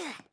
Ugh.